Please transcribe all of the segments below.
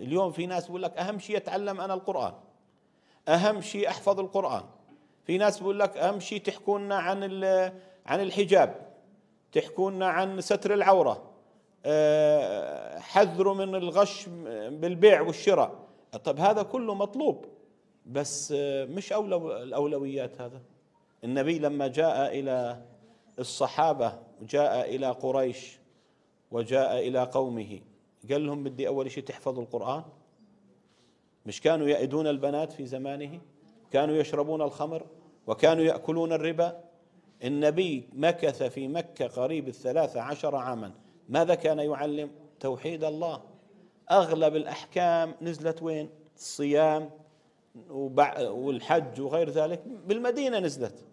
اليوم في ناس بيقول لك اهم شيء اتعلم انا القران اهم شيء احفظ القران في ناس بيقول لك اهم شيء تحكوا لنا عن عن الحجاب تحكوا لنا عن ستر العوره آه، حذروا من الغش بالبيع والشراء طب هذا كله مطلوب بس آه، مش أولو الأولويات هذا النبي لما جاء إلى الصحابة جاء إلى قريش وجاء إلى قومه قال لهم بدي أول شيء تحفظوا القرآن مش كانوا يأدون البنات في زمانه كانوا يشربون الخمر وكانوا يأكلون الربا النبي مكث في مكة قريب الثلاثة عشر عاما ماذا كان يعلم توحيد الله أغلب الأحكام نزلت وين الصيام والحج وغير ذلك بالمدينة نزلت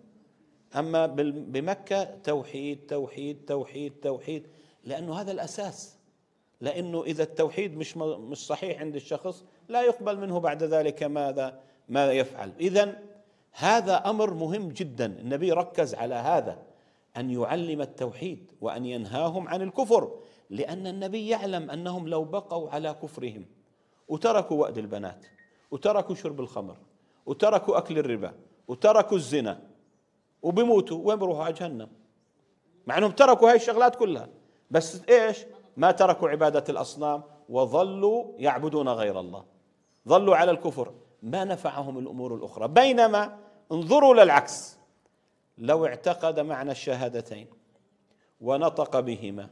أما بمكة توحيد توحيد توحيد توحيد لأنه هذا الأساس لانه اذا التوحيد مش مش صحيح عند الشخص لا يقبل منه بعد ذلك ماذا ما يفعل اذا هذا امر مهم جدا النبي ركز على هذا ان يعلم التوحيد وان ينهاهم عن الكفر لان النبي يعلم انهم لو بقوا على كفرهم وتركوا وأد البنات وتركوا شرب الخمر وتركوا اكل الربا وتركوا الزنا وبموتوا وين بروحوا على جهنم مع انهم تركوا هاي الشغلات كلها بس ايش ما تركوا عبادة الأصنام وظلوا يعبدون غير الله ظلوا على الكفر ما نفعهم الأمور الأخرى بينما انظروا للعكس لو اعتقد معنى الشهادتين ونطق بهما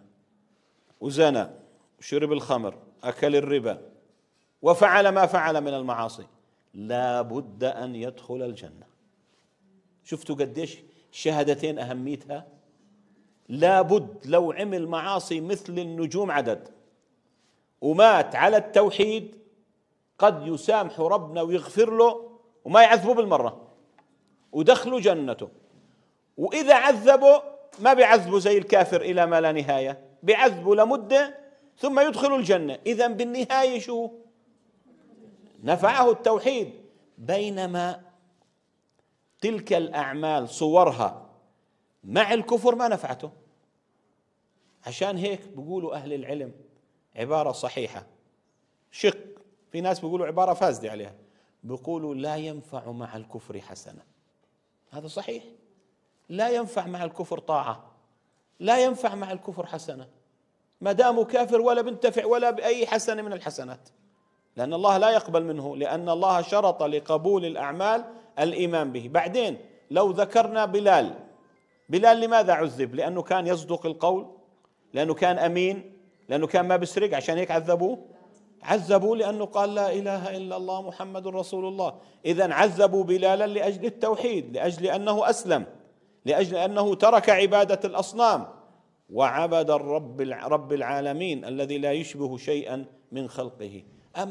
وزنى وشرب الخمر أكل الربا وفعل ما فعل من المعاصي لا بد أن يدخل الجنة شفتوا قديش الشهادتين أهميتها لابد لو عمل معاصي مثل النجوم عدد ومات على التوحيد قد يسامح ربنا ويغفر له وما يعذبه بالمرة ودخله جنته وإذا عذبه ما بيعذبه زي الكافر إلى ما لا نهاية بيعذبه لمدة ثم يدخل الجنة إذا بالنهاية شو نفعه التوحيد بينما تلك الأعمال صورها مع الكفر ما نفعته عشان هيك بيقولوا أهل العلم عبارة صحيحة شق في ناس بيقولوا عبارة فاسدة عليها بيقولوا لا ينفع مع الكفر حسنة هذا صحيح لا ينفع مع الكفر طاعة لا ينفع مع الكفر حسنة ما دام كافر ولا بنتفع ولا بأي حسنة من الحسنات لأن الله لا يقبل منه لأن الله شرط لقبول الأعمال الإيمان به بعدين لو ذكرنا بلال بلال لماذا عذب لأنه كان يصدق القول لأنه كان أمين لأنه كان ما بيسرق عشان هيك عذبوه عذبوه لأنه قال لا إله إلا الله محمد رسول الله إذا عذبوا بلالا لأجل التوحيد لأجل أنه أسلم لأجل أنه ترك عبادة الأصنام وعبد الرب رب العالمين الذي لا يشبه شيئا من خلقه